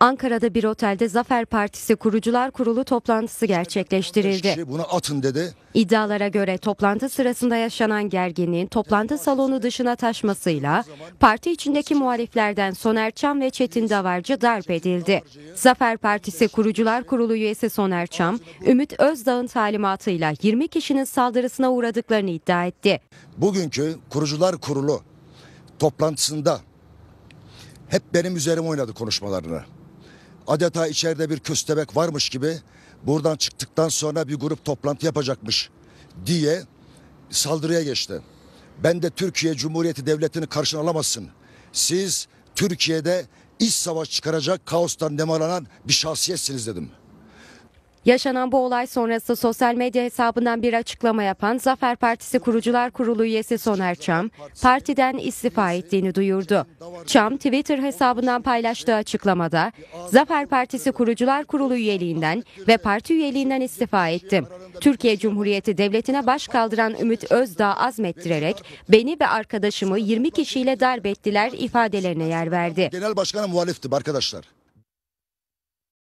Ankara'da bir otelde Zafer Partisi Kurucular Kurulu toplantısı gerçekleştirildi. Buna atın dedi. İddialara göre toplantı sırasında yaşanan gerginliğin toplantı salonu dışına taşmasıyla parti içindeki muhaliflerden Soner Çam ve Çetin Davarcı darp edildi. Zafer Partisi Kurucular Kurulu üyesi Soner Çam, Ümit Özdağ'ın talimatıyla 20 kişinin saldırısına uğradıklarını iddia etti. Bugünkü Kurucular Kurulu toplantısında hep benim üzerime oynadı konuşmalarını adeta içeride bir köstebek varmış gibi buradan çıktıktan sonra bir grup toplantı yapacakmış diye saldırıya geçti. Ben de Türkiye Cumhuriyeti Devleti'ni karşına alamazsın. Siz Türkiye'de iç savaş çıkaracak kaostan nemalanan bir şahsiyetsiniz dedim. Yaşanan bu olay sonrası sosyal medya hesabından bir açıklama yapan Zafer Partisi Kurucular Kurulu üyesi Soner Çam, partiden istifa ettiğini duyurdu. Çam, Twitter hesabından paylaştığı açıklamada, Zafer Partisi Kurucular Kurulu üyeliğinden ve parti üyeliğinden istifa ettim. Türkiye Cumhuriyeti Devleti'ne baş kaldıran Ümit Özdağ azmettirerek beni ve arkadaşımı 20 kişiyle darp ifadelerine yer verdi. Genel başkana muhaliftim arkadaşlar.